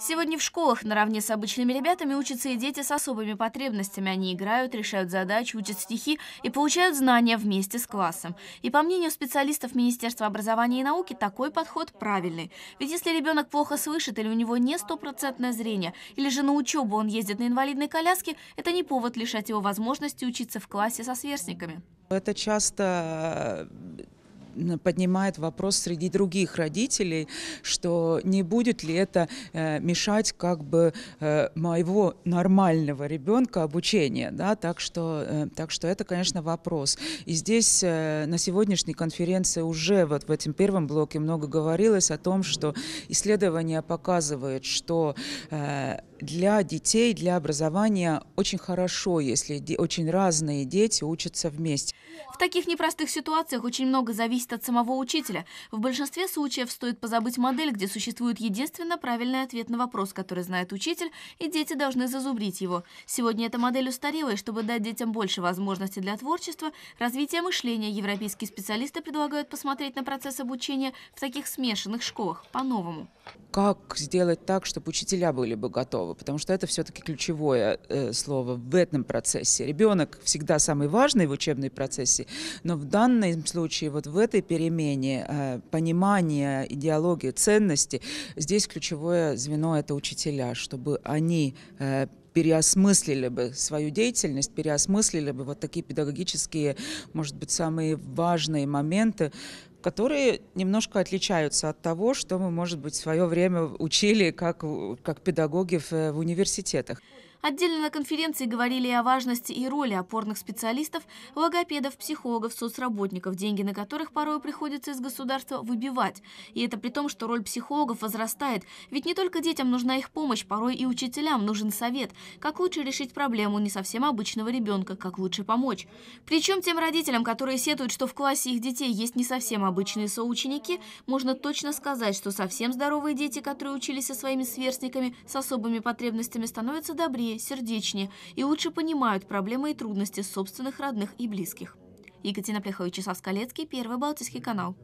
Сегодня в школах наравне с обычными ребятами учатся и дети с особыми потребностями. Они играют, решают задачи, учат стихи и получают знания вместе с классом. И по мнению специалистов Министерства образования и науки, такой подход правильный. Ведь если ребенок плохо слышит или у него не стопроцентное зрение, или же на учебу он ездит на инвалидной коляске, это не повод лишать его возможности учиться в классе со сверстниками. Это часто поднимает вопрос среди других родителей, что не будет ли это э, мешать как бы э, моего нормального ребенка обучения, да, так что, э, так что это, конечно, вопрос. И здесь на сегодняшней конференции уже вот в этом первом блоке много говорилось о том, что исследования показывают, что для детей, для образования очень хорошо, если очень разные дети учатся вместе. В таких непростых ситуациях очень много зависит от самого учителя. В большинстве случаев стоит позабыть модель, где существует единственно правильный ответ на вопрос, который знает учитель, и дети должны зазубрить его. Сегодня эта модель устарела, и чтобы дать детям больше возможностей для творчества, развития мышления, европейские специалисты предлагают посмотреть на процесс обучения в таких смешанных школах по-новому как сделать так, чтобы учителя были бы готовы, потому что это все-таки ключевое э, слово в этом процессе. Ребенок всегда самый важный в учебной процессе, но в данном случае, вот в этой перемене э, понимания идеологии, ценности, здесь ключевое звено – это учителя, чтобы они э, переосмыслили бы свою деятельность, переосмыслили бы вот такие педагогические, может быть, самые важные моменты, которые немножко отличаются от того, что мы, может быть, в свое время учили как, как педагоги в, э, в университетах. Отдельно на конференции говорили и о важности и роли опорных специалистов, логопедов, психологов, соцработников, деньги на которых порой приходится из государства выбивать. И это при том, что роль психологов возрастает, ведь не только детям нужна их помощь, порой и учителям нужен совет, как лучше решить проблему не совсем обычного ребенка, как лучше помочь. Причем тем родителям, которые сетуют, что в классе их детей есть не совсем обычные соученики, можно точно сказать, что совсем здоровые дети, которые учились со своими сверстниками с особыми потребностями, становятся добрее умнее, сердечнее и лучше понимают проблемы и трудности собственных родных и близких. Екатерина Пляхович, Часов Скалецкий, Первый Балтийский канал.